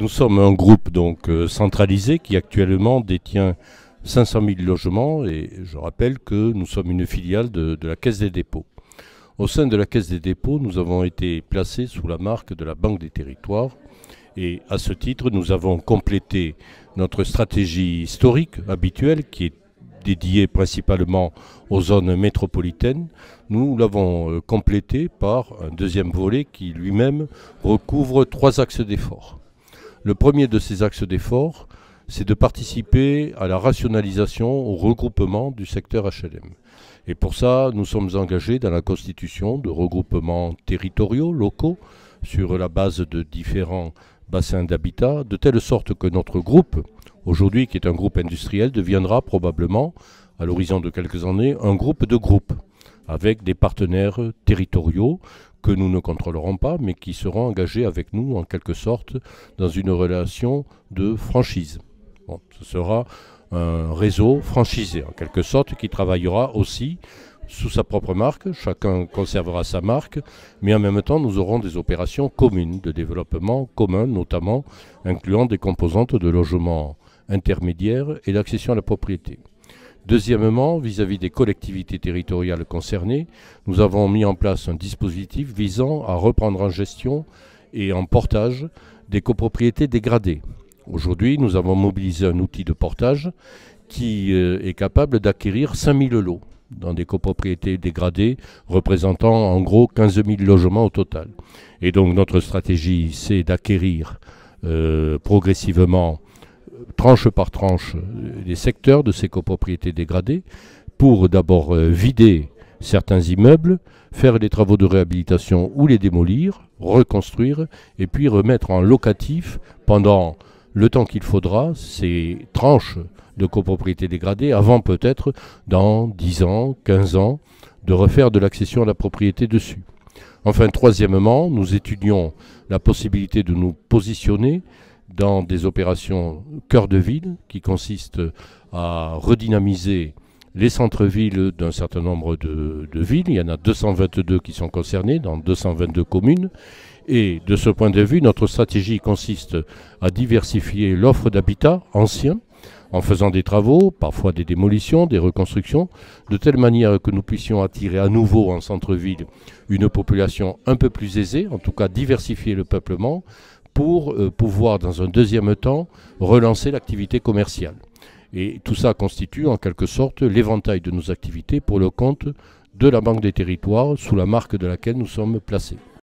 Nous sommes un groupe donc euh, centralisé qui actuellement détient 500 000 logements et je rappelle que nous sommes une filiale de, de, la Caisse des dépôts. Au sein de la Caisse des dépôts, nous avons été placés sous la marque de la Banque des territoires et à ce titre, nous avons complété notre stratégie historique habituelle qui est dédiée principalement aux zones métropolitaines. Nous l'avons euh, complété par un deuxième volet qui lui-même recouvre trois axes d'efforts. Le premier de ces axes d'effort, c'est de participer à la rationalisation, au regroupement du secteur HLM. Et pour ça, nous sommes engagés dans la constitution de regroupements territoriaux, locaux, sur la base de différents bassins d'habitat, de telle sorte que notre groupe, aujourd'hui qui est un groupe industriel, deviendra probablement, à l'horizon de quelques années, un groupe de groupes, avec des partenaires territoriaux que nous ne contrôlerons pas, mais qui seront engagés avec nous en quelque sorte dans une relation de franchise. ce sera un réseau franchisé en quelque sorte qui travaillera aussi sous sa propre marque, chacun conservera sa marque, mais en même temps nous aurons des opérations communes de développement commun notamment, incluant des composantes de logement intermédiaire et d'accession à la propriété. Deuxièmement, vis-à-vis des collectivités territoriales concernées, nous avons mis en place un dispositif visant à reprendre en gestion et en portage des copropriétés dégradées. Aujourd'hui, nous avons mobilisé un outil de portage qui euh, est capable d'acquérir 5000 lots dans des copropriétés dégradées représentant en gros 15 000 logements au total. Et donc notre stratégie, c'est d'acquérir euh, progressivement tranche par tranche euh, les secteurs de ces copropriétés dégradées pour d'abord euh, vider certains immeubles, faire des travaux de réhabilitation ou les démolir, reconstruire et puis remettre en locatif pendant le temps qu'il faudra ces tranches de copropriétés dégradées avant peut-être dans 10 ans, 15 ans de refaire de l'accession à la propriété dessus. Enfin, troisièmement, nous étudions la possibilité de nous positionner dans des opérations cœur de ville qui consistent à redynamiser les centres-villes d'un certain nombre de, villes. Il y en a 222 qui sont concernés dans 222 communes. Et de ce point de vue, notre stratégie consiste à diversifier l'offre d'habitat ancien en faisant des travaux, parfois des démolitions, des reconstructions, de telle manière que nous puissions attirer à nouveau en centre-ville une population un peu plus aisée, en tout cas diversifier le peuplement, pour euh, pouvoir, dans un deuxième temps, relancer l'activité commerciale. Et tout ça constitue en quelque sorte l'éventail de nos activités pour le compte de la Banque des Territoires, sous la marque de laquelle nous sommes placés.